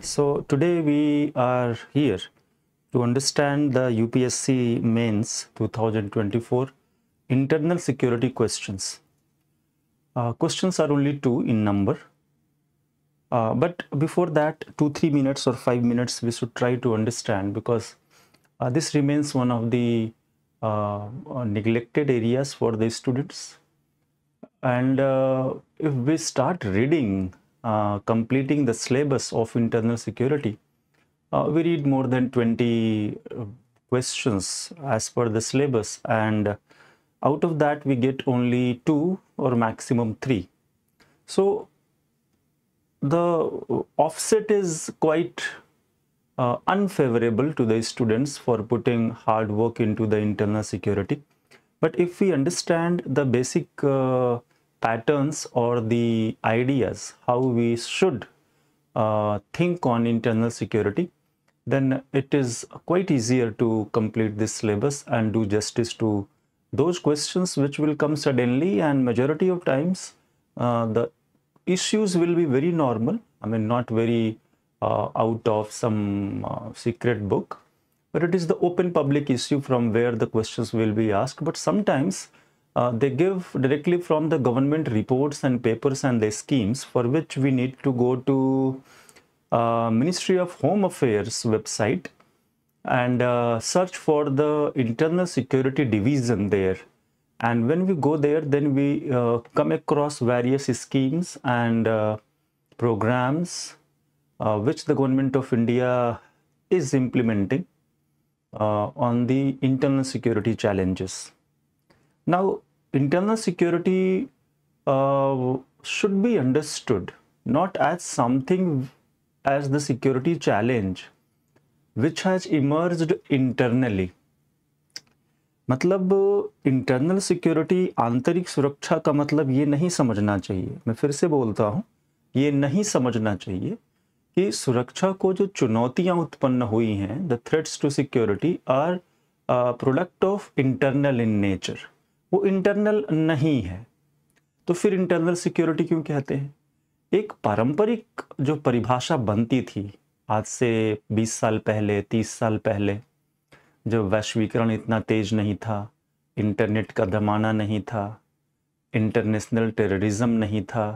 So today we are here to understand the UPSC mains 2024 internal security questions. Uh, questions are only two in number. Uh, but before that, two, three minutes or five minutes, we should try to understand because uh, this remains one of the uh, neglected areas for the students. And uh, if we start reading uh, completing the syllabus of internal security, uh, we read more than 20 uh, questions as per the syllabus and out of that we get only two or maximum three. So the offset is quite uh, unfavorable to the students for putting hard work into the internal security. But if we understand the basic uh, patterns or the ideas how we should uh, think on internal security then it is quite easier to complete this syllabus and do justice to those questions which will come suddenly and majority of times uh, the issues will be very normal i mean not very uh, out of some uh, secret book but it is the open public issue from where the questions will be asked but sometimes uh, they give directly from the government reports and papers and the schemes for which we need to go to uh, Ministry of Home Affairs website and uh, search for the internal security division there and when we go there then we uh, come across various schemes and uh, programs uh, which the government of India is implementing on the internal security challenges. Now internal security uh, should be understood not as something as the security challenge which has emerged internally मतलब internal security आंतरिक सुरक्षा का मतलब ये नहीं समझना चाहिए मैं फिर से बोलता हूँ ये नहीं समझना चाहिए कि सुरक्षा को जो चुनौतियाँ उत्पन्न हुई हैं the threats to security are product of internal in nature वो इंटरनल नहीं है तो फिर इंटरनल सिक्योरिटी क्यों कहते हैं एक पारंपरिक जो परिभाषा बनती थी आज से 20 साल पहले 30 साल पहले जब वैश्वीकरण इतना तेज नहीं था इंटरनेट का दमाना नहीं था इंटरनेशनल टेररिज्म नहीं था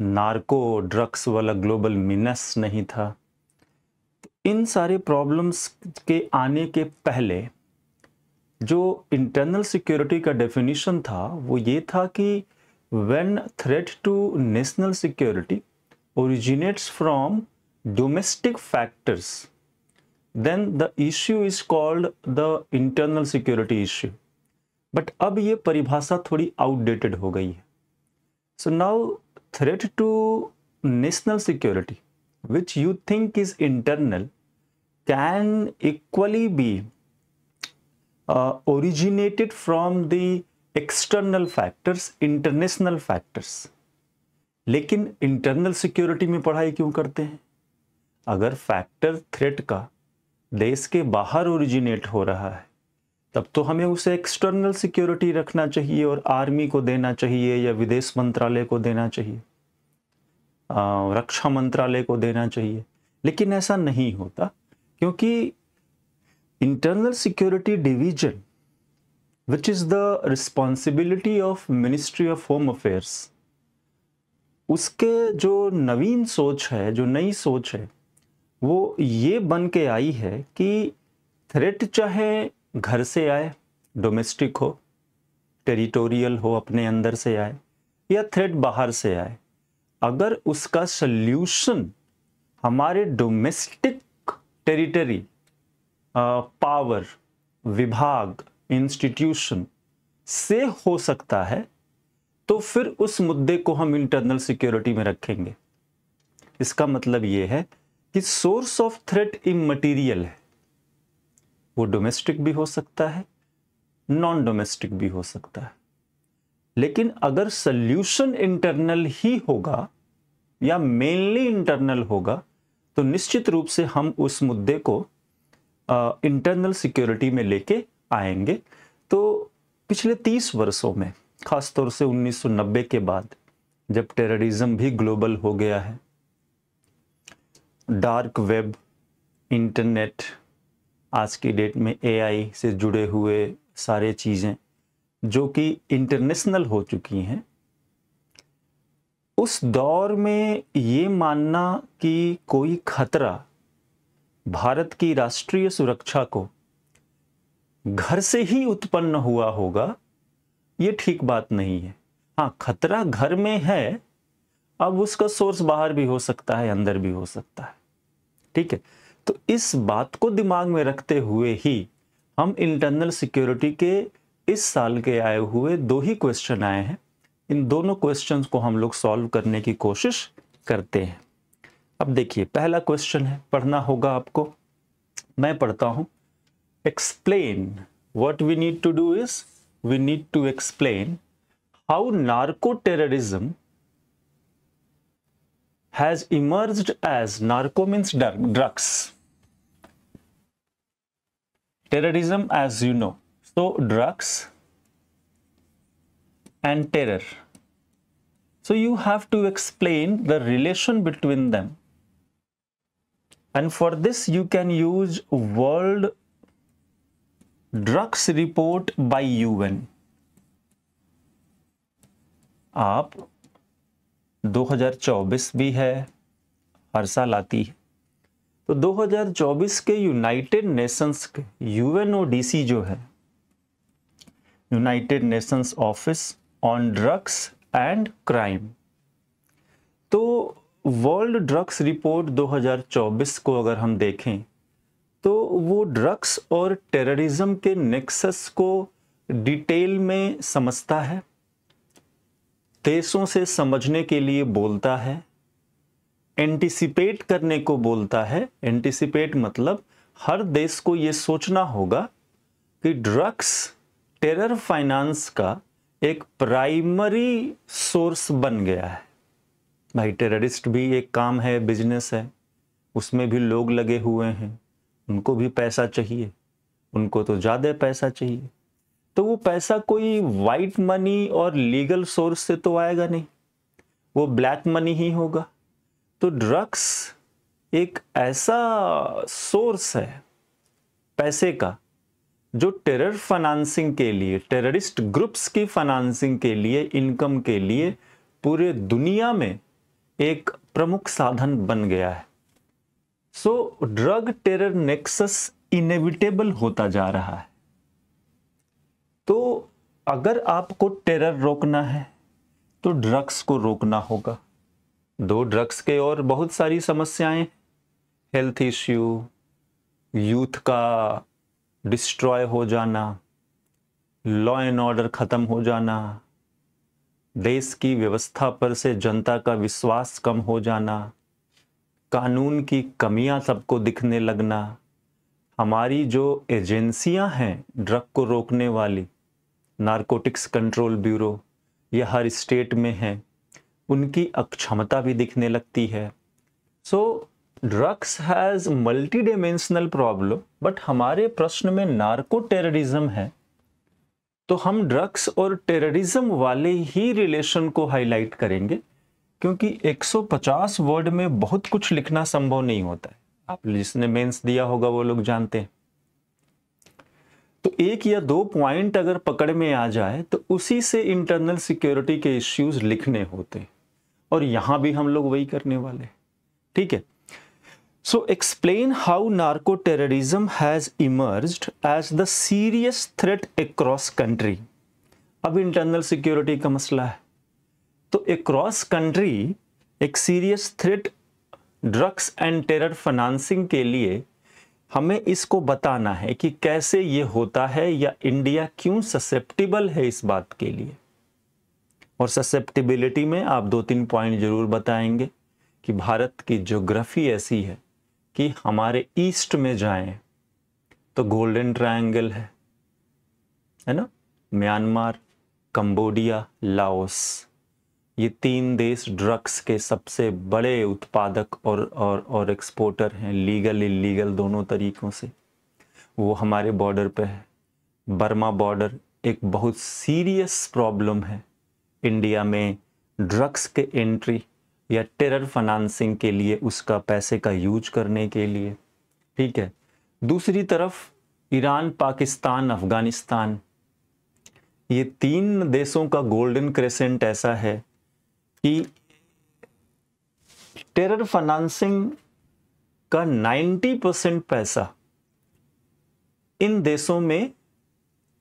नार्को ड्रग्स वाला ग्लोबल मिनस नहीं था इन सारे प्रॉब्लम्स के आने के पहले जो इंटरनल सिक्योरिटी का डेफिनेशन था वो ये था कि when threat to national security originates from domestic factors then the issue is called the internal security issue but अब ये परिभाषा थोड़ी आउटडेटेड हो गई है so now threat to national security which you think is internal can equally be uh, originated from the external factors international factors लेकिन internal security में पढ़ाई क्यों करते हैं अगर फैक्टर थ्रेट का देश के बाहर ओरिजिनेट हो रहा है तब तो हमें उसे एक्सटर्नल सिक्योरिटी रखना चाहिए और आर्मी को देना चाहिए या विदेश मंत्रालय को देना चाहिए आ, रक्षा मंत्रालय को देना चाहिए लेकिन ऐसा नहीं होता क्योंकि internal security division which is the responsibility of ministry of home affairs उसके जो नवीन सोच है जो नई सोच है वो ये बन के आई है कि थ्रेट चाहे घर से आए डोमेस्टिक हो टेरिटोरियल हो अपने अंदर से आए या थ्रेट बाहर से आए अगर उसका सल्यूशन हमारे डोमेस्टिक टेरिटरी पावर विभाग इंस्टीट्यूशन से हो सकता है तो फिर उस मुद्दे को हम इंटरनल सिक्योरिटी में रखेंगे इसका मतलब यह है कि सोर्स ऑफ थ्रेट मटीरियल है वो डोमेस्टिक भी हो सकता है नॉन डोमेस्टिक भी हो सकता है लेकिन अगर सल्यूशन इंटरनल ही होगा या मेनली इंटरनल होगा तो निश्चित रूप से हम उस मुद्दे को इंटरनल सिक्योरिटी में लेके आएंगे तो पिछले तीस वर्षों में खासतौर से 1990 के बाद जब टेररिज्म भी ग्लोबल हो गया है डार्क वेब इंटरनेट आज की डेट में एआई से जुड़े हुए सारे चीज़ें जो कि इंटरनेशनल हो चुकी हैं उस दौर में ये मानना कि कोई खतरा भारत की राष्ट्रीय सुरक्षा को घर से ही उत्पन्न हुआ होगा ये ठीक बात नहीं है हाँ खतरा घर में है अब उसका सोर्स बाहर भी हो सकता है अंदर भी हो सकता है ठीक है तो इस बात को दिमाग में रखते हुए ही हम इंटरनल सिक्योरिटी के इस साल के आए हुए दो ही क्वेश्चन आए हैं इन दोनों क्वेश्चंस को हम लोग सॉल्व करने की कोशिश करते हैं अब देखिए पहला क्वेश्चन है पढ़ना होगा आपको मैं पढ़ता हूं explain what we need to do is we need to explain how narco terrorism has emerge as narco means drugs terrorism as you know so drugs and terror so you have to explain the relation between them and for this you can use world drugs report by un आप 2024 भी है हर साल आती है तो 2024 के United Nations के UNODC जो है United Nations office on drugs and crime तो वर्ल्ड ड्रग्स रिपोर्ट 2024 को अगर हम देखें तो वो ड्रग्स और टेररिज्म के नेक्सस को डिटेल में समझता है देशों से समझने के लिए बोलता है एंटिसिपेट करने को बोलता है एंटिसिपेट मतलब हर देश को ये सोचना होगा कि ड्रग्स टेरर फाइनेंस का एक प्राइमरी सोर्स बन गया है भाई टेररिस्ट भी एक काम है बिजनेस है उसमें भी लोग लगे हुए हैं उनको भी पैसा चाहिए उनको तो ज़्यादा पैसा चाहिए तो वो पैसा कोई वाइट मनी और लीगल सोर्स से तो आएगा नहीं वो ब्लैक मनी ही होगा तो ड्रग्स एक ऐसा सोर्स है पैसे का जो टेरर फाइनेंसिंग के लिए टेररिस्ट ग्रुप्स की फाइनेंसिंग के लिए इनकम के लिए पूरे दुनिया में एक प्रमुख साधन बन गया है so drug terror nexus inevitable होता जा रहा है तो अगर आपको टेरर रोकना है तो ड्रग्स को रोकना होगा दो ड्रग्स के और बहुत सारी समस्याएं हेल्थ इश्यू यूथ का डिस्ट्रॉय हो जाना लॉ एंड ऑर्डर ख़त्म हो जाना देश की व्यवस्था पर से जनता का विश्वास कम हो जाना कानून की कमियां सबको दिखने लगना हमारी जो एजेंसियां हैं ड्रग को रोकने वाली नारकोटिक्स कंट्रोल ब्यूरो यह हर स्टेट में है उनकी अक्षमता भी दिखने लगती है so drugs has multi dimensional problem but हमारे प्रश्न में नार्को टेररिज्म है तो हम ड्रग्स और टेररिज्म वाले ही रिलेशन को हाईलाइट करेंगे क्योंकि 150 वर्ड में बहुत कुछ लिखना संभव नहीं होता है आप जिसने मेंस दिया होगा वो लोग जानते हैं तो एक या दो पॉइंट अगर पकड़ में आ जाए तो उसी से इंटरनल सिक्योरिटी के इश्यूज लिखने होते हैं और यहां भी हम लोग वही करने वाले ठीक है So explain how narco-terrorism has emerged as the serious threat across country. अब इंटरनल सिक्योरिटी का मसला है तो अक्रॉस कंट्री एक serious threat drugs and terror financing के लिए हमें इसको बताना है कि कैसे ये होता है या इंडिया क्यों ससेप्टिबल है इस बात के लिए और ससेप्टिबिलिटी में आप दो तीन पॉइंट जरूर बताएंगे कि भारत की ज्योग्राफी ऐसी है कि हमारे ईस्ट में जाएं तो गोल्डन ट्रायंगल है है ना म्यांमार कंबोडिया लाओस ये तीन देश ड्रग्स के सबसे बड़े उत्पादक और और और एक्सपोर्टर हैं लीगल इलीगल दोनों तरीकों से वो हमारे बॉर्डर पे है बर्मा बॉर्डर एक बहुत सीरियस प्रॉब्लम है इंडिया में ड्रग्स के एंट्री या टेरर फाइनेंसिंग के लिए उसका पैसे का यूज करने के लिए ठीक है दूसरी तरफ ईरान पाकिस्तान अफगानिस्तान ये तीन देशों का गोल्डन क्रेसेंट ऐसा है कि टेरर फाइनेंसिंग का 90 परसेंट पैसा इन देशों में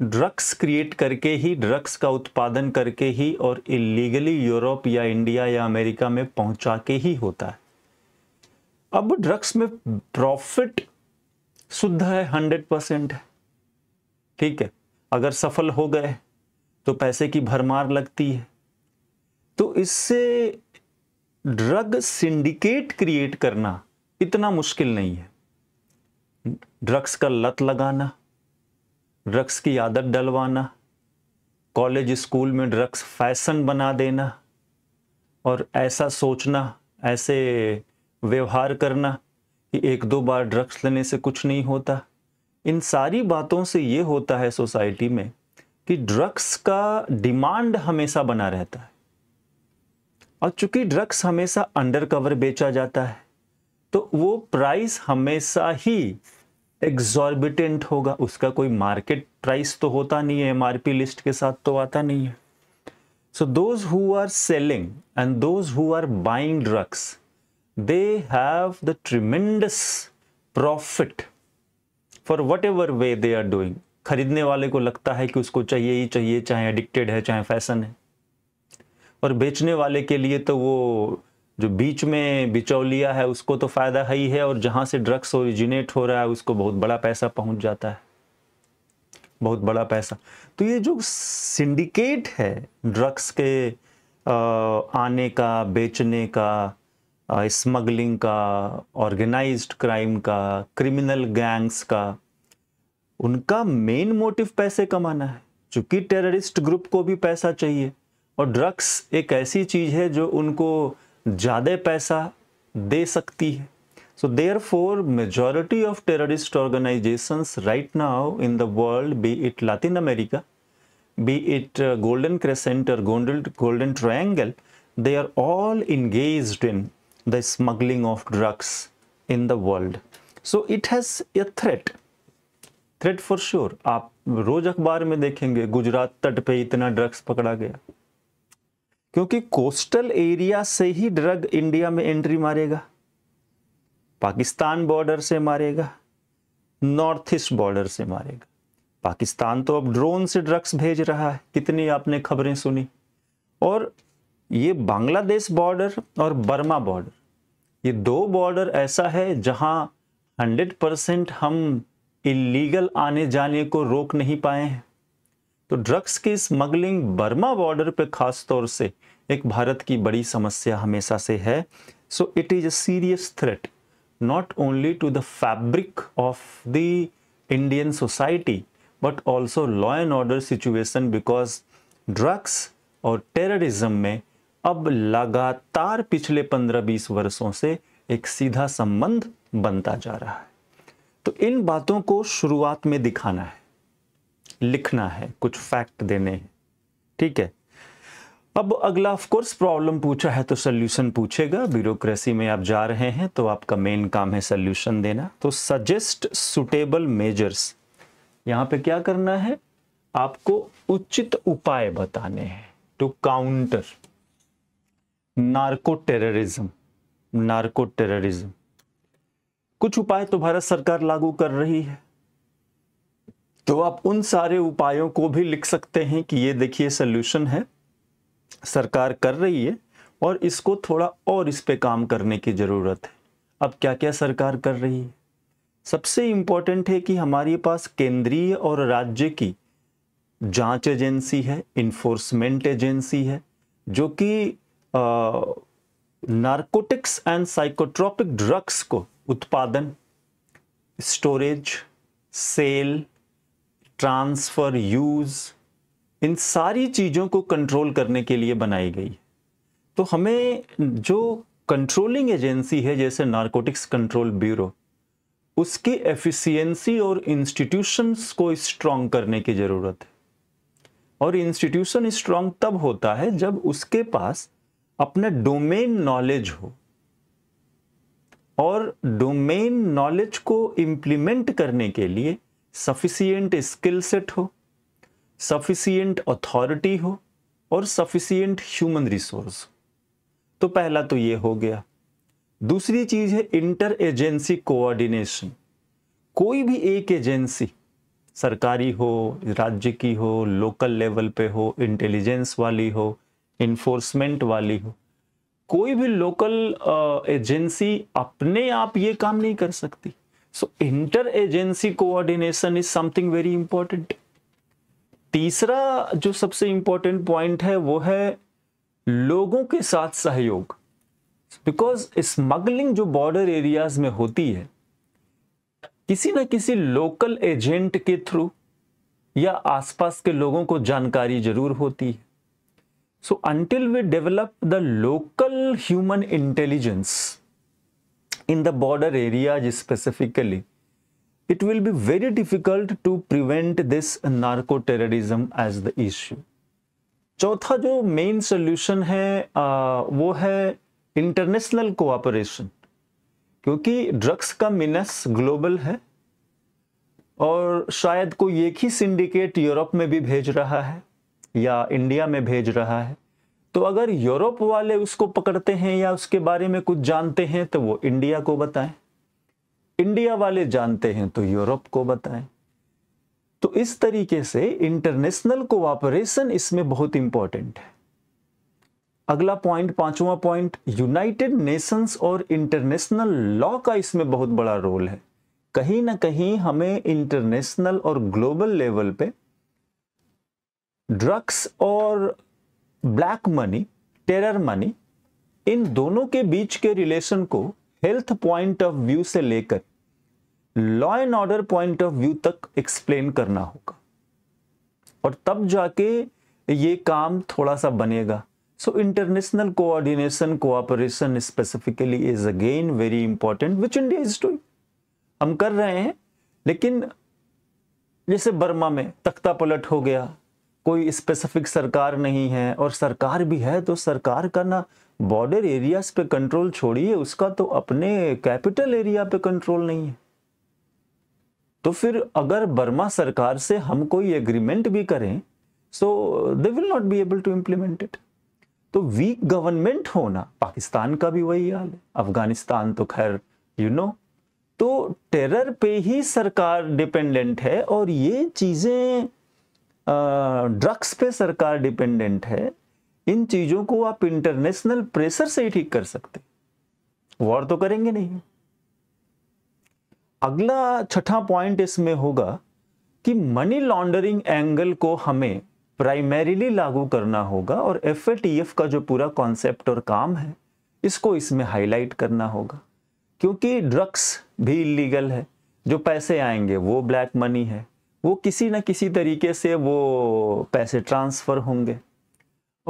ड्रग्स क्रिएट करके ही ड्रग्स का उत्पादन करके ही और इलीगली यूरोप या इंडिया या अमेरिका में पहुंचा के ही होता है अब ड्रग्स में प्रॉफिट शुद्ध है हंड्रेड परसेंट है ठीक है अगर सफल हो गए तो पैसे की भरमार लगती है तो इससे ड्रग सिंडिकेट क्रिएट करना इतना मुश्किल नहीं है ड्रग्स का लत लगाना ड्रग्स की आदत डलवाना कॉलेज स्कूल में ड्रग्स फैशन बना देना और ऐसा सोचना ऐसे व्यवहार करना कि एक दो बार ड्रग्स लेने से कुछ नहीं होता इन सारी बातों से ये होता है सोसाइटी में कि ड्रग्स का डिमांड हमेशा बना रहता है और चूंकि ड्रग्स हमेशा अंडर कवर बेचा जाता है तो वो प्राइस हमेशा ही एग्जॉर्बिटेंट होगा उसका कोई मार्केट प्राइस तो होता नहीं है एम लिस्ट के साथ तो आता नहीं है so those who are selling and those who are buying drugs they have the tremendous profit for whatever they are आर डूइंग खरीदने वाले को लगता है कि उसको चाहिए ही चाहिए चाहे एडिक्टेड है चाहे फैशन है और बेचने वाले के लिए तो वो जो बीच में बिचौलिया है उसको तो फ़ायदा है ही है और जहाँ से ड्रग्स ओरिजिनेट हो रहा है उसको बहुत बड़ा पैसा पहुँच जाता है बहुत बड़ा पैसा तो ये जो सिंडिकेट है ड्रग्स के आने का बेचने का स्मगलिंग का ऑर्गेनाइज्ड क्राइम का क्रिमिनल गैंग्स का उनका मेन मोटिव पैसे कमाना है चूंकि टेररिस्ट ग्रुप को भी पैसा चाहिए और ड्रग्स एक ऐसी चीज़ है जो उनको ज़्यादा पैसा दे सकती है so there for majority of terrorist organisation right now in the world be it Latin America be it golden crescent और golden triangle they are all engage in the smuggling of drugs in the world so it has a threat threat for sure आप रोज अखबार में देखेंगे गुजरात तट पे इतना drugs पकड़ा गया क्योंकि कोस्टल एरिया से ही ड्रग इंडिया में एंट्री मारेगा पाकिस्तान बॉर्डर से मारेगा नॉर्थ ईस्ट बॉर्डर से मारेगा पाकिस्तान तो अब ड्रोन से ड्रग्स भेज रहा है कितनी आपने खबरें सुनी और ये बांग्लादेश बॉर्डर और बर्मा बॉर्डर ये दो बॉर्डर ऐसा है जहां 100 परसेंट हम इलीगल आने जाने को रोक नहीं पाए हैं तो ड्रग्स की स्मगलिंग बर्मा बॉर्डर पे खास तौर से एक भारत की बड़ी समस्या हमेशा से है so it is a serious threat not only to the fabric of the Indian society but also law and order situation because drugs और टेररिज्म में अब लगातार पिछले 15-20 वर्षों से एक सीधा संबंध बनता जा रहा है तो इन बातों को शुरुआत में दिखाना है लिखना है कुछ फैक्ट देने हैं ठीक है अब अगला ऑफ कोर्स प्रॉब्लम पूछा है तो सोल्यूशन पूछेगा ब्यूरोक्रेसी में आप जा रहे हैं तो आपका मेन काम है सोल्यूशन देना तो सजेस्ट सुटेबल मेजर्स यहां पे क्या करना है आपको उचित उपाय बताने हैं to counter narco terrorism narco terrorism कुछ उपाय तो भारत सरकार लागू कर रही है तो आप उन सारे उपायों को भी लिख सकते हैं कि ये देखिए सोल्यूशन है सरकार कर रही है और इसको थोड़ा और इस पे काम करने की ज़रूरत है अब क्या क्या सरकार कर रही है सबसे इंपॉर्टेंट है कि हमारे पास केंद्रीय और राज्य की जांच एजेंसी है इन्फोर्समेंट एजेंसी है जो कि नार्कोटिक्स एंड साइकोट्रॉपिक ड्रग्स को उत्पादन स्टोरेज सेल ट्रांसफ़र यूज़ इन सारी चीज़ों को कंट्रोल करने के लिए बनाई गई तो हमें जो कंट्रोलिंग एजेंसी है जैसे नारकोटिक्स कंट्रोल ब्यूरो उसकी एफिशिएंसी और इंस्टीट्यूशंस को स्ट्रांग करने की ज़रूरत है और इंस्टीट्यूशन स्ट्रांग तब होता है जब उसके पास अपना डोमेन नॉलेज हो और डोमेन नॉलेज को इम्प्लीमेंट करने के लिए सफिशियंट स्किल सेट हो सफिशियंट अथॉरिटी हो और सफिशियंट ह्यूमन रिसोर्स तो पहला तो ये हो गया दूसरी चीज़ है इंटर एजेंसी कोऑर्डिनेशन कोई भी एक एजेंसी सरकारी हो राज्य की हो लोकल लेवल पे हो इंटेलिजेंस वाली हो इन्फोर्समेंट वाली हो कोई भी लोकल एजेंसी अपने आप ये काम नहीं कर सकती so inter agency coordination is something very important तीसरा जो सबसे इंपॉर्टेंट पॉइंट है वो है लोगों के साथ सहयोग बिकॉज स्मगलिंग जो बॉर्डर एरियाज में होती है किसी ना किसी लोकल एजेंट के थ्रू या आसपास के लोगों को जानकारी जरूर होती है so until we develop the local human intelligence in the border areas specifically, it will be very difficult to prevent this narco terrorism as the issue. चौथा जो मेन सोल्यूशन है आ, वो है इंटरनेशनल कोऑपरेशन क्योंकि ड्रग्स का menace global है और शायद कोई एक ही सिंडिकेट यूरोप में भी भेज रहा है या इंडिया में भेज रहा है तो अगर यूरोप वाले उसको पकड़ते हैं या उसके बारे में कुछ जानते हैं तो वो इंडिया को बताएं इंडिया वाले जानते हैं तो यूरोप को बताएं तो इस तरीके से इंटरनेशनल कोऑपरेशन इसमें बहुत इंपॉर्टेंट है अगला पॉइंट पांचवा पॉइंट यूनाइटेड नेशंस और इंटरनेशनल लॉ का इसमें बहुत बड़ा रोल है कहीं ना कहीं हमें इंटरनेशनल और ग्लोबल लेवल पे ड्रग्स और ब्लैक मनी टेरर मनी इन दोनों के बीच के रिलेशन को हेल्थ पॉइंट ऑफ व्यू से लेकर law and order point of view तक एक्सप्लेन करना होगा और तब जाके ये काम थोड़ा सा बनेगा so international coordination cooperation specifically is again very important which India is doing. हम कर रहे हैं लेकिन जैसे बर्मा में तख्ता पलट हो गया कोई स्पेसिफिक सरकार नहीं है और सरकार भी है तो सरकार का ना बॉर्डर एरियाज पे कंट्रोल छोड़िए उसका तो अपने कैपिटल एरिया पे कंट्रोल नहीं है तो फिर अगर बर्मा सरकार से हम कोई एग्रीमेंट भी करें so they will not be able to implement it तो वीक गवर्नमेंट होना पाकिस्तान का भी वही हाल है अफगानिस्तान तो खैर यू you नो know, तो टेरर पे ही सरकार डिपेंडेंट है और ये चीज़ें ड्रग्स पे सरकार डिपेंडेंट है इन चीज़ों को आप इंटरनेशनल प्रेशर से ही ठीक कर सकते वॉर तो करेंगे नहीं अगला छठा पॉइंट इसमें होगा कि मनी लॉन्डरिंग एंगल को हमें प्राइमरीली लागू करना होगा और एफ का जो पूरा कॉन्सेप्ट और काम है इसको इसमें हाईलाइट करना होगा क्योंकि ड्रग्स भी इलीगल है जो पैसे आएंगे वो ब्लैक मनी है वो किसी न किसी तरीके से वो पैसे ट्रांसफ़र होंगे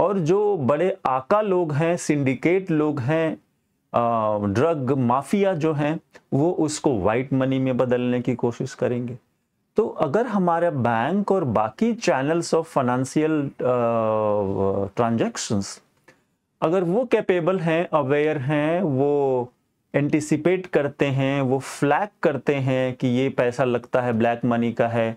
और जो बड़े आका लोग हैं सिंडिकेट लोग हैं ड्रग माफिया जो हैं वो उसको वाइट मनी में बदलने की कोशिश करेंगे तो अगर हमारे बैंक और बाकी चैनल्स ऑफ फाइनेंशियल ट्रांजैक्शंस अगर वो कैपेबल हैं अवेयर हैं वो एंटिसिपेट करते हैं वो फ्लैग करते हैं कि ये पैसा लगता है ब्लैक मनी का है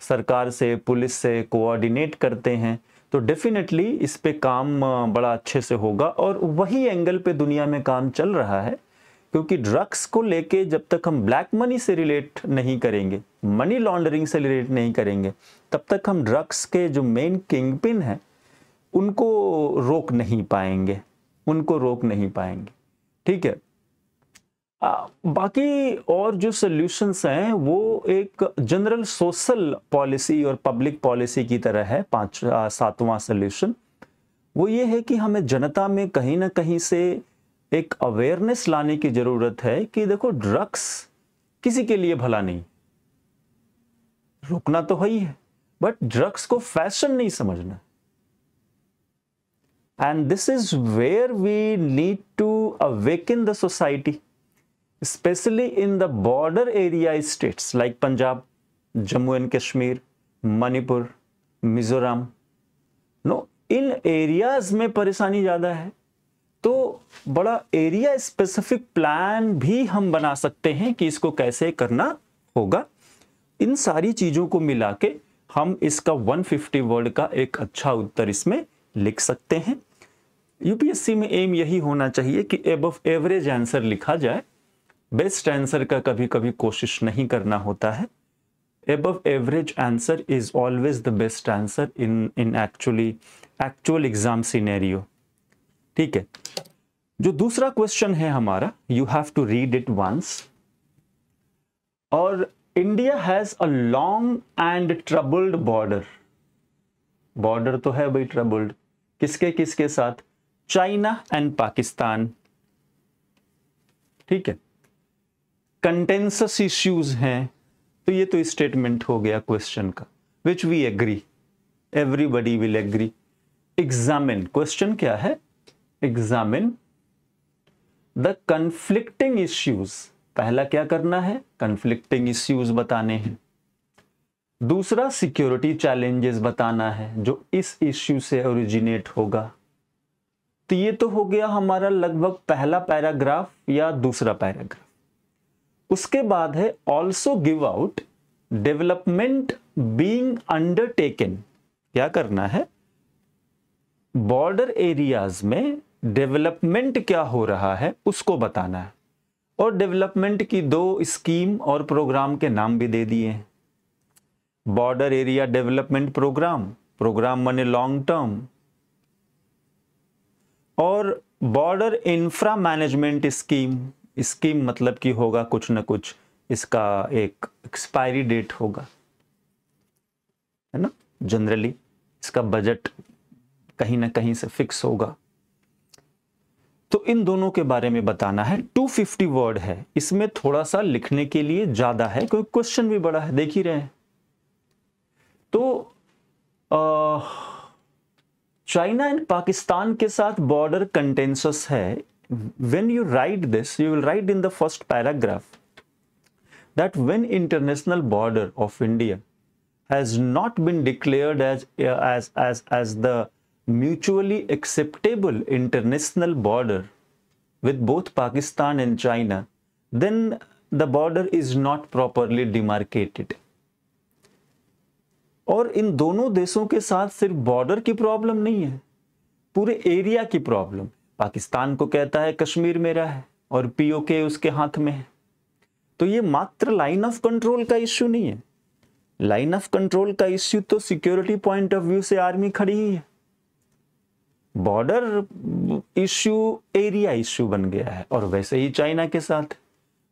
सरकार से पुलिस से कोऑर्डिनेट करते हैं तो डेफिनेटली इस पर काम बड़ा अच्छे से होगा और वही एंगल पे दुनिया में काम चल रहा है क्योंकि ड्रग्स को लेके जब तक हम ब्लैक मनी से रिलेट नहीं करेंगे मनी लॉन्ड्रिंग से रिलेट नहीं करेंगे तब तक हम ड्रग्स के जो मेन किंग पिन हैं उनको रोक नहीं पाएंगे उनको रोक नहीं पाएंगे ठीक है बाकी और जो सोल्यूशंस हैं वो एक जनरल सोशल पॉलिसी और पब्लिक पॉलिसी की तरह है पांच सातवां सोल्यूशन वो ये है कि हमें जनता में कहीं ना कहीं से एक अवेयरनेस लाने की ज़रूरत है कि देखो ड्रग्स किसी के लिए भला नहीं रुकना तो ही है बट ड्रग्स को फैशन नहीं समझना and this is where we need to awaken the society especially in the border area states like Punjab, Jammu and Kashmir, Manipur, Mizoram. No, इन एरियाज में परेशानी ज़्यादा है तो बड़ा एरिया स्पेसिफिक प्लान भी हम बना सकते हैं कि इसको कैसे करना होगा इन सारी चीज़ों को मिला के हम इसका 150 वर्ड का एक अच्छा उत्तर इसमें लिख सकते हैं यूपीएससी में एम यही होना चाहिए कि एबव एवरेज आंसर लिखा जाए बेस्ट आंसर का कभी कभी कोशिश नहीं करना होता है above average answer is always the best answer in in actually actual exam scenario ठीक है जो दूसरा क्वेश्चन है हमारा you have to read it once और India has a long and troubled border border तो है भाई ट्रबल्ड किसके किसके साथ चाइना एंड पाकिस्तान ठीक है कंटेंसस इश्यूज हैं तो ये तो स्टेटमेंट हो गया क्वेश्चन का which we agree everybody will agree examine question क्या है एग्जामिन द कंफ्लिक्टिंग इश्यूज पहला क्या करना है कंफ्लिक्टिंग इश्यूज बताने हैं दूसरा सिक्योरिटी चैलेंजेस बताना है जो इस इश्यू से ओरिजिनेट होगा तो ये तो हो गया हमारा लगभग पहला पैराग्राफ या दूसरा पैराग्राफ उसके बाद है also give out development being undertaken क्या करना है बॉर्डर एरियाज में डेवलपमेंट क्या हो रहा है उसको बताना है और डेवलपमेंट की दो स्कीम और प्रोग्राम के नाम भी दे दिए हैं border area development programme programme माने लॉन्ग टर्म और border infra management scheme scheme मतलब कि होगा कुछ ना कुछ इसका एक एक्सपायरी डेट होगा है ना जनरली इसका बजट कहीं ना कहीं से फिक्स होगा तो इन दोनों के बारे में बताना है 250 वर्ड है इसमें थोड़ा सा लिखने के लिए ज्यादा है क्योंकि क्वेश्चन भी बड़ा है देख ही रहे हैं तो चाइना एंड पाकिस्तान के साथ बॉर्डर कंटेंसस है when you write this, you will write in the first paragraph that when international border of India has not been declared as, as, as, as the mutually acceptable international border with both Pakistan and China, then the border is not properly demarcated. और इन दोनों देशों के साथ सिर्फ border की problem नहीं है पूरे एरिया की प्रॉब्लम है पाकिस्तान को कहता है कश्मीर मेरा है और पीओके उसके हाथ में है तो ये मात्र लाइन ऑफ कंट्रोल का इश्यू नहीं है लाइन ऑफ कंट्रोल का इश्यू तो सिक्योरिटी पॉइंट ऑफ व्यू से आर्मी खड़ी ही है बॉर्डर इश्यू एरिया इश्यू बन गया है और वैसे ही चाइना के साथ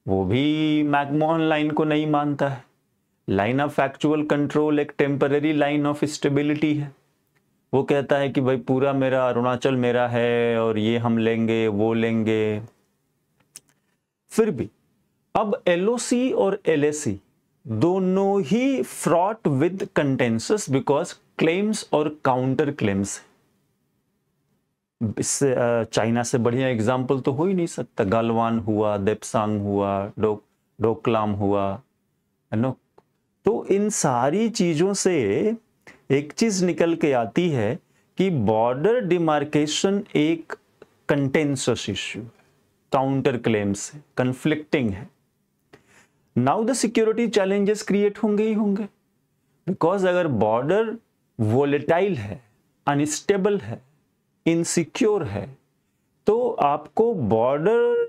वो भी मैकमोहन लाइन को नहीं मानता है लाइन ऑफ एक्चुअल कंट्रोल एक टेम्पररी लाइन ऑफ स्टेबिलिटी है वो कहता है कि भाई पूरा मेरा अरुणाचल मेरा है और ये हम लेंगे वो लेंगे फिर भी अब एल और एल दोनों ही fraught with contentious because claims और काउंटर क्लेम्स इससे चाइना से बढ़िया एग्जाम्पल तो हो ही नहीं सकता गलवान हुआ देपसांग हुआ डो डोकलाम हुआ है नो तो इन सारी चीज़ों से एक चीज निकल के आती है कि बॉर्डर डिमार्केशन एक कंटेंसस इश्यू काउंटर क्लेम्स है कंफ्लिक्टिंग है now the security challenges create होंगे ही होंगे बिकॉज अगर बॉर्डर वोलेटाइल है अनस्टेबल है इनसिक्योर है तो आपको बॉर्डर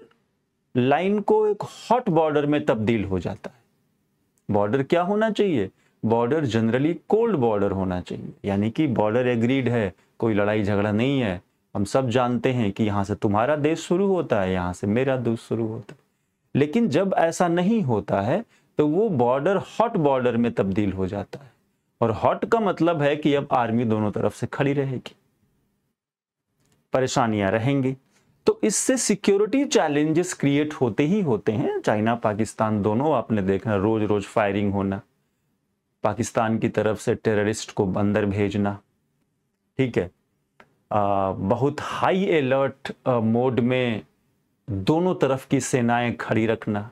लाइन को एक हॉट बॉर्डर में तब्दील हो जाता है बॉर्डर क्या होना चाहिए बॉर्डर जनरली कोल्ड बॉर्डर होना चाहिए यानी कि बॉर्डर एग्रीड है कोई लड़ाई झगड़ा नहीं है हम सब जानते हैं कि यहाँ से तुम्हारा देश शुरू होता है यहाँ से मेरा देश शुरू होता है लेकिन जब ऐसा नहीं होता है तो वो बॉर्डर हॉट बॉर्डर में तब्दील हो जाता है और हॉट का मतलब है कि अब आर्मी दोनों तरफ से खड़ी रहेगी परेशानियां रहेंगी तो इससे सिक्योरिटी चैलेंजेस क्रिएट होते ही होते हैं चाइना पाकिस्तान दोनों आपने देखा रोज रोज फायरिंग होना पाकिस्तान की तरफ से टेररिस्ट को बंदर भेजना ठीक है आ, बहुत हाई अलर्ट मोड में दोनों तरफ की सेनाएं खड़ी रखना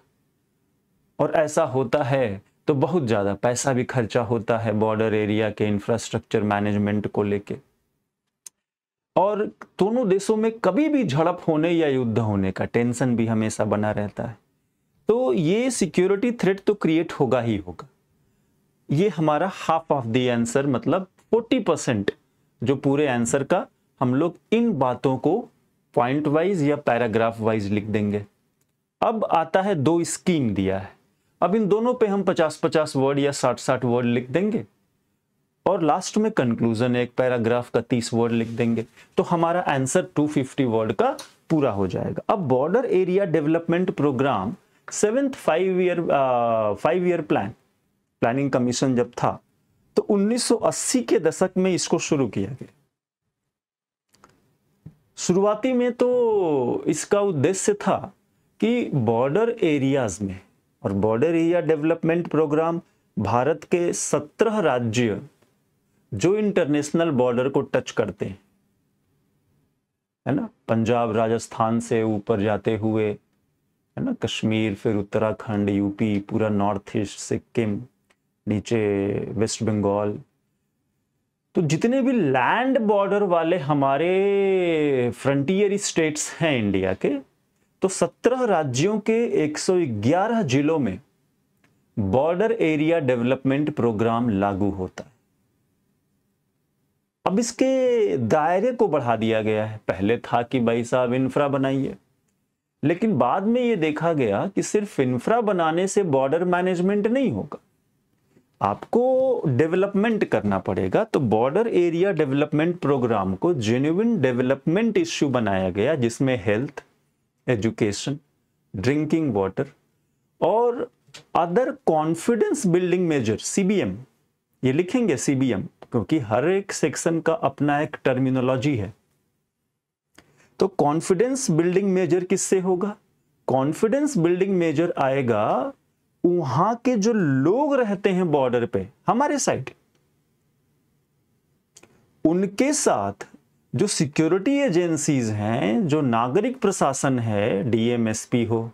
और ऐसा होता है तो बहुत ज़्यादा पैसा भी खर्चा होता है बॉर्डर एरिया के इंफ्रास्ट्रक्चर मैनेजमेंट को लेके और दोनों देशों में कभी भी झड़प होने या युद्ध होने का टेंशन भी हमेशा बना रहता है तो ये सिक्योरिटी थ्रेट तो क्रिएट होगा ही होगा ये हमारा हाफ ऑफ दी आंसर मतलब 40 परसेंट जो पूरे आंसर का हम लोग इन बातों को पॉइंट वाइज या पैराग्राफ वाइज लिख देंगे अब आता है दो स्कीम दिया है अब इन दोनों पे हम 50-50 वर्ड या 60-60 वर्ड लिख देंगे और लास्ट में कंक्लूजन एक पैराग्राफ का 30 वर्ड लिख देंगे तो हमारा आंसर 250 वर्ड का पूरा हो जाएगा अब border area development programme seventh five year five year plan planning commission जब था तो 1980 के दशक में इसको शुरू किया गया शुरुआती में तो इसका उद्देश्य था कि बॉर्डर एरियाज में और border area development programme Bharat के सत्रह राज्य जो इंटरनेशनल बॉर्डर को टच करते हैं है ना पंजाब राजस्थान से ऊपर जाते हुए है ना कश्मीर फिर उत्तराखंड यूपी पूरा नॉर्थ ईस्ट सिक्किम नीचे वेस्ट बंगाल तो जितने भी लैंड बॉर्डर वाले हमारे फ्रंटियर स्टेट्स हैं इंडिया के तो 17 राज्यों के 111 जिलों में बॉर्डर एरिया डेवलपमेंट प्रोग्राम लागू होता है अब इसके दायरे को बढ़ा दिया गया है पहले था कि भाई साहब इंफ्रा बनाइए लेकिन बाद में ये देखा गया कि सिर्फ इंफ्रा बनाने से बॉर्डर मैनेजमेंट नहीं होगा आपको डेवलपमेंट करना पड़ेगा तो बॉर्डर एरिया डेवलपमेंट प्रोग्राम को जेन्यून डेवलपमेंट इश्यू बनाया गया जिसमें हेल्थ एजुकेशन ड्रिंकिंग वाटर और other confidence building major CBM ये लिखेंगे सीबीएम क्योंकि हर एक सेक्शन का अपना एक टर्मिनोलॉजी है तो कॉन्फिडेंस बिल्डिंग मेजर किससे होगा कॉन्फिडेंस बिल्डिंग मेजर आएगा वहां के जो लोग रहते हैं बॉर्डर पे हमारे साइड उनके साथ जो सिक्योरिटी एजेंसीज हैं जो नागरिक प्रशासन है डीएमएसपी हो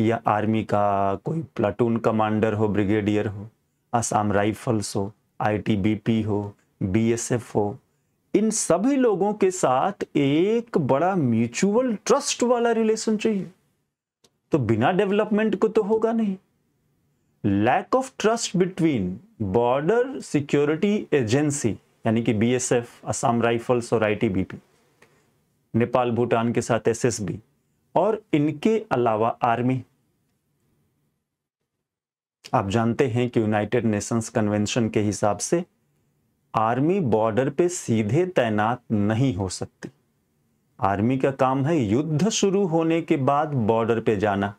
या आर्मी का कोई प्लाटून कमांडर हो ब्रिगेडियर हो असम राइफल्स हो आईटीबीपी हो बीएसएफ हो इन सभी लोगों के साथ एक बड़ा म्यूचुअल ट्रस्ट वाला रिलेशन चाहिए तो बिना डेवलपमेंट को तो होगा नहीं lack of trust between border security agency यानी कि बीएसएफ असम राइफल्स और आईटीबीपी नेपाल भूटान के साथ एसएसबी और इनके अलावा आर्मी आप जानते हैं कि यूनाइटेड नेशंस कन्वेंशन के हिसाब से आर्मी बॉर्डर पे सीधे तैनात नहीं हो सकती आर्मी का काम है युद्ध शुरू होने के बाद बॉर्डर पे जाना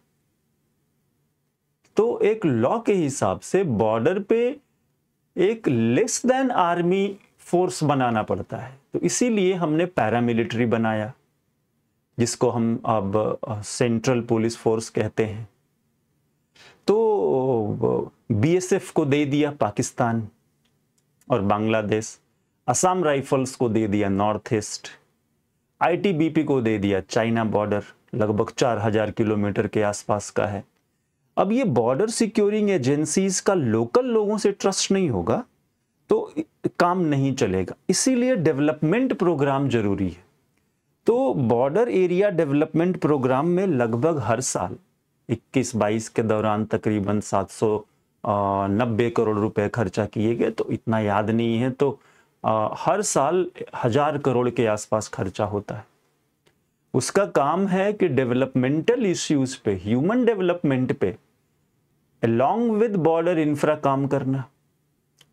तो एक लॉ के हिसाब से बॉर्डर पे एक लेस देन आर्मी फोर्स बनाना पड़ता है तो इसीलिए हमने पैरामिलिट्री बनाया जिसको हम अब सेंट्रल पुलिस फोर्स कहते हैं तो बीएसएफ को दे दिया पाकिस्तान और बांग्लादेश असम राइफल्स को दे दिया नॉर्थ ईस्ट आईटीबीपी को दे दिया चाइना बॉर्डर लगभग चार हजार किलोमीटर के आसपास का है अब ये बॉर्डर सिक्योरिंग एजेंसीज का लोकल लोगों से ट्रस्ट नहीं होगा तो काम नहीं चलेगा इसीलिए डेवलपमेंट प्रोग्राम जरूरी है तो बॉर्डर एरिया डेवलपमेंट प्रोग्राम में लगभग हर साल 21-22 के दौरान तकरीबन 790 करोड़ रुपए खर्चा किए गए तो इतना याद नहीं है तो आ, हर साल हजार करोड़ के आसपास खर्चा होता है उसका काम है कि डेवलपमेंटल इश्यूज पे ह्यूमन डेवलपमेंट पे अलोंग विद बॉर्डर इंफ्रा काम करना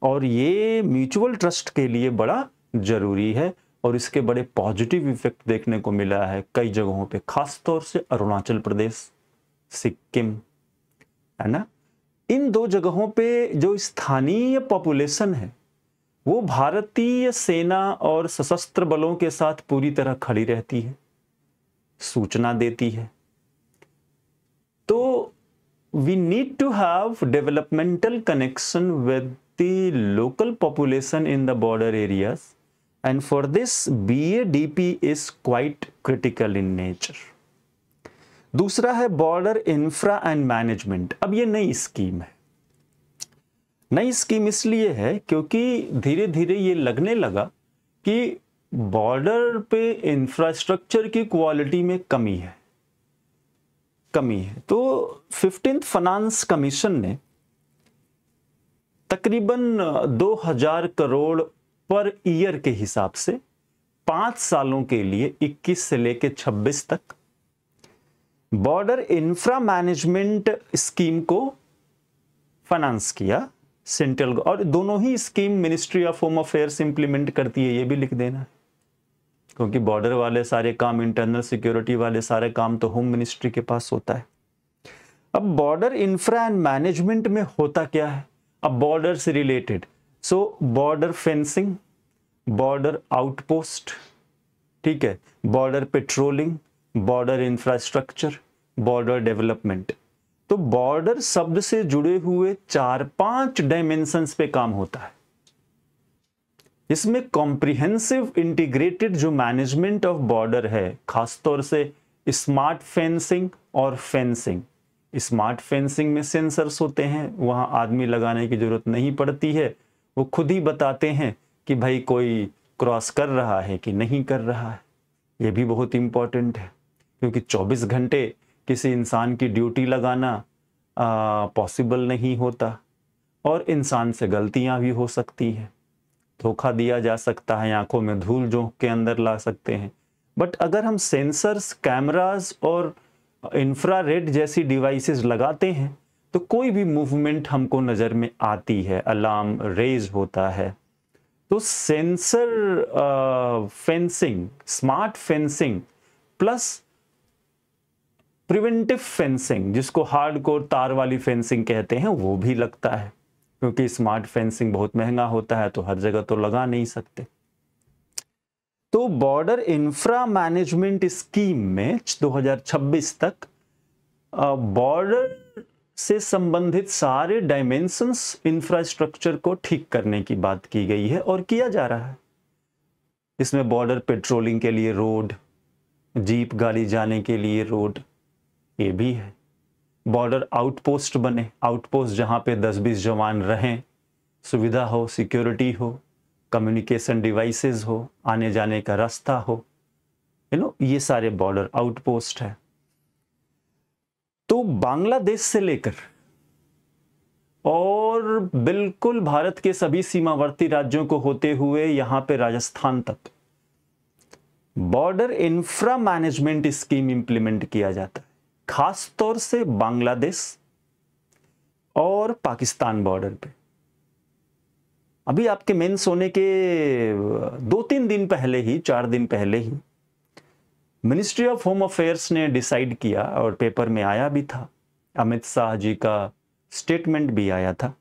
और ये म्यूचुअल ट्रस्ट के लिए बड़ा जरूरी है और इसके बड़े पॉजिटिव इफेक्ट देखने को मिला है कई जगहों पे खास तौर से अरुणाचल प्रदेश सिक्किम है ना इन दो जगहों पे जो स्थानीय पॉपुलेशन है वो भारतीय सेना और सशस्त्र बलों के साथ पूरी तरह खड़ी रहती है सूचना देती है तो we need to have developmental connection with population in the border area and for this B A D P is quite critical in nature दूसरा है बॉर्डर इंफ्रा एंड मैनेजमेंट अब ये नई स्कीम है नई स्कीम इसलिए है क्योंकि धीरे धीरे ये लगने लगा कि बॉर्डर पे इंफ्रास्ट्रक्चर की क्वालिटी में कमी है कमी है तो फिफ्टींथ फाइनेंस कमीशन ने तकरीबन 2000 करोड़ पर ईयर के हिसाब से पांच सालों के लिए 21 से लेकर 26 तक बॉर्डर इंफ्रा मैनेजमेंट स्कीम को फाइनेंस किया सेंट्रल और दोनों ही scheme ministry of home affairs implement करती है ये भी लिख देना है क्योंकि बॉर्डर वाले सारे काम इंटरनल सिक्योरिटी वाले सारे काम तो होम मिनिस्ट्री के पास होता है अब बॉर्डर इंफ्रा एंड मैनेजमेंट में होता क्या है अब बॉर्डर से related so border fencing border outpost ठीक है border patrolling border infrastructure border development तो बॉर्डर शब्द से जुड़े हुए चार पांच डायमेंशंस पे काम होता है इसमें कॉम्प्रिहेंसिव इंटीग्रेटेड जो मैनेजमेंट ऑफ बॉर्डर है खासतौर से स्मार्ट फेंसिंग और फेंसिंग स्मार्ट फेंसिंग में सेंसर्स होते हैं वहाँ आदमी लगाने की जरूरत नहीं पड़ती है वो खुद ही बताते हैं कि भाई कोई क्रॉस कर रहा है कि नहीं कर रहा है ये भी बहुत इम्पॉर्टेंट है क्योंकि 24 घंटे किसी इंसान की ड्यूटी लगाना पॉसिबल नहीं होता और इंसान से गलतियाँ भी हो सकती हैं धोखा दिया जा सकता है आंखों में धूल झोंक के अंदर ला सकते हैं बट अगर हम सेंसर्स कैमरास और इंफ्रा जैसी डिवाइसेस लगाते हैं तो कोई भी मूवमेंट हमको नज़र में आती है अलार्म रेज होता है तो sensor fencing smart fencing plus preventive fencing जिसको हार्ड कोर तार वाली फेंसिंग कहते हैं वो भी लगता है क्योंकि स्मार्ट फेंसिंग बहुत महंगा होता है तो हर जगह तो लगा नहीं सकते तो बॉर्डर इंफ्रा मैनेजमेंट स्कीम में 2026 तक बॉर्डर से संबंधित सारे डायमेंशंस इंफ्रास्ट्रक्चर को ठीक करने की बात की गई है और किया जा रहा है इसमें बॉर्डर पेट्रोलिंग के लिए रोड जीप गाड़ी जाने के लिए रोड ये भी है बॉर्डर आउटपोस्ट बने आउटपोस्ट जहाँ पे 10-20 जवान रहें सुविधा हो सिक्योरिटी हो कम्युनिकेशन डिवाइसेस हो आने जाने का रास्ता हो यू नो ये सारे बॉर्डर आउटपोस्ट है तो बांग्लादेश से लेकर और बिल्कुल भारत के सभी सीमावर्ती राज्यों को होते हुए यहां पे राजस्थान तक border infra management scheme implement किया जाता है खास तौर से बांग्लादेश और पाकिस्तान बॉर्डर पे अभी आपके मेन होने के दो तीन दिन पहले ही चार दिन पहले ही मिनिस्ट्री ऑफ होम अफेयर्स ने डिसाइड किया और पेपर में आया भी था अमित शाह जी का स्टेटमेंट भी आया था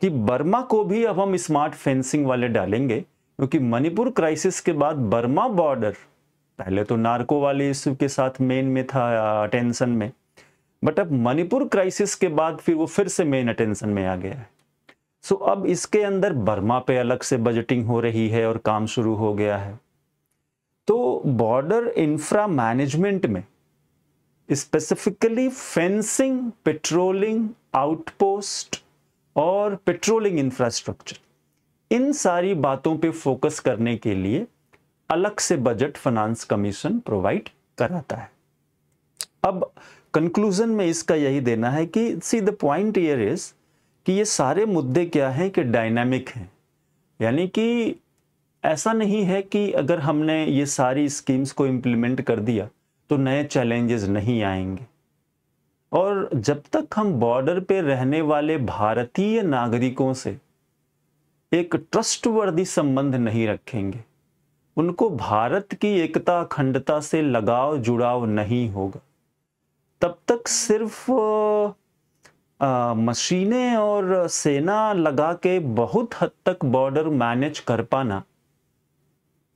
कि बर्मा को भी अब हम स्मार्ट फेंसिंग वाले डालेंगे क्योंकि मणिपुर क्राइसिस के बाद बर्मा बॉर्डर पहले तो नार्को वाले इश्यू के साथ मेन में था अटेंशन में बट अब मणिपुर क्राइसिस के बाद फिर वो फिर से मेन अटेंशन में आ गया है सो अब इसके अंदर बर्मा पे अलग से बजटिंग हो रही है और काम शुरू हो गया है तो बॉर्डर इंफ्रा मैनेजमेंट में स्पेसिफिकली फेंसिंग पेट्रोलिंग आउटपोस्ट और पेट्रोलिंग इंफ्रास्ट्रक्चर इन सारी बातों पे फोकस करने के लिए अलग से बजट फाइनेंस कमीशन प्रोवाइड कराता है अब कंक्लूजन में इसका यही देना है कि see the point here is कि ये सारे मुद्दे क्या हैं कि डायनामिक हैं यानी कि ऐसा नहीं है कि अगर हमने ये सारी स्कीम्स को इम्प्लीमेंट कर दिया तो नए चैलेंजेस नहीं आएंगे और जब तक हम बॉर्डर पे रहने वाले भारतीय नागरिकों से एक ट्रस्टवर्दी संबंध नहीं रखेंगे उनको भारत की एकता अखंडता से लगाव जुड़ाव नहीं होगा तब तक सिर्फ मशीनें और सेना लगा के बहुत हद तक बॉर्डर मैनेज कर पाना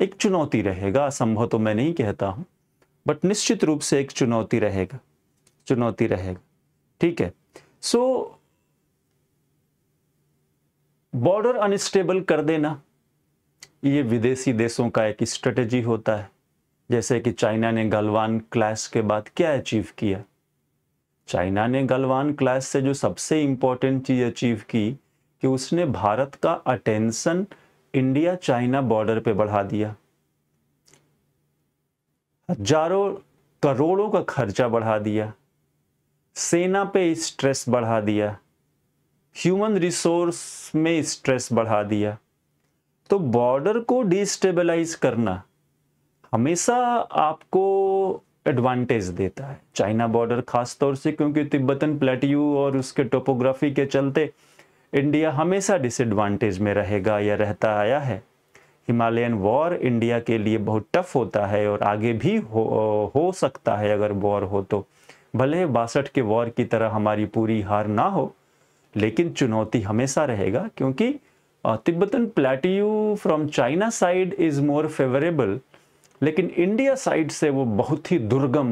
एक चुनौती रहेगा असंभव तो मैं नहीं कहता हूं बट निश्चित रूप से एक चुनौती रहेगा चुनौती रहेगा ठीक है सो बॉर्डर अनस्टेबल कर देना ये विदेशी देशों का एक स्ट्रेटजी होता है जैसे कि चाइना ने गलवान क्लास के बाद क्या अचीव किया चाइना ने गलवान क्लास से जो सबसे इम्पोर्टेंट चीज़ अचीव की कि उसने भारत का अटेंशन इंडिया चाइना बॉर्डर पे बढ़ा दिया हजारों करोड़ों का खर्चा बढ़ा दिया सेना पे स्ट्रेस बढ़ा दिया ह्यूमन रिसोर्स में स्ट्रेस बढ़ा दिया तो बॉर्डर को डिस्टेबलाइज करना हमेशा आपको एडवांटेज देता है चाइना बॉर्डर खास तौर से क्योंकि तिब्बतन प्लेट्यू और उसके टोपोग्राफी के चलते इंडिया हमेशा डिसएडवांटेज में रहेगा या रहता आया है हिमालयन वॉर इंडिया के लिए बहुत टफ होता है और आगे भी हो, हो सकता है अगर वॉर हो तो भले बासठ के वॉर की तरह हमारी पूरी हार ना हो लेकिन चुनौती हमेशा रहेगा क्योंकि uh, Tibetan plateau from China side is more favorable लेकिन इंडिया साइड से वो बहुत ही दुर्गम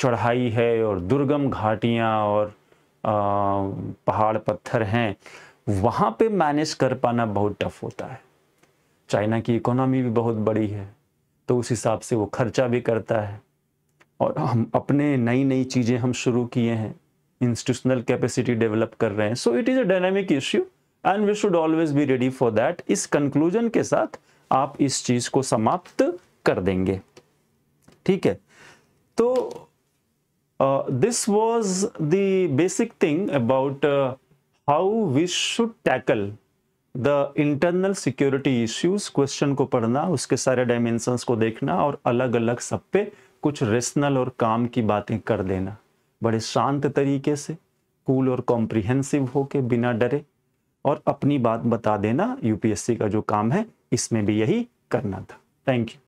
चढ़ाई है और दुर्गम घाटियाँ और uh, पहाड़ पत्थर हैं वहाँ पे मैनेज कर पाना बहुत टफ होता है चाइना की इकोनॉमी भी बहुत बड़ी है तो उस हिसाब से वो खर्चा भी करता है और हम अपने नई नई चीज़ें हम शुरू किए हैं इंस्टीट्यूशनल कैपेसिटी डेवलप कर रहे हैं so it is a dynamic issue and we should always be ready for that इस कंक्लूजन के साथ आप इस चीज को समाप्त कर देंगे ठीक है तो this was the basic thing about how we should tackle the internal security issues question को पढ़ना उसके सारे डायमेंशन को देखना और अलग अलग सब पे कुछ रेशनल और काम की बातें कर देना बड़े शांत तरीके से कूल और कॉम्प्रिहेंसिव होके बिना डरे और अपनी बात बता देना यूपीएससी का जो काम है इसमें भी यही करना था थैंक यू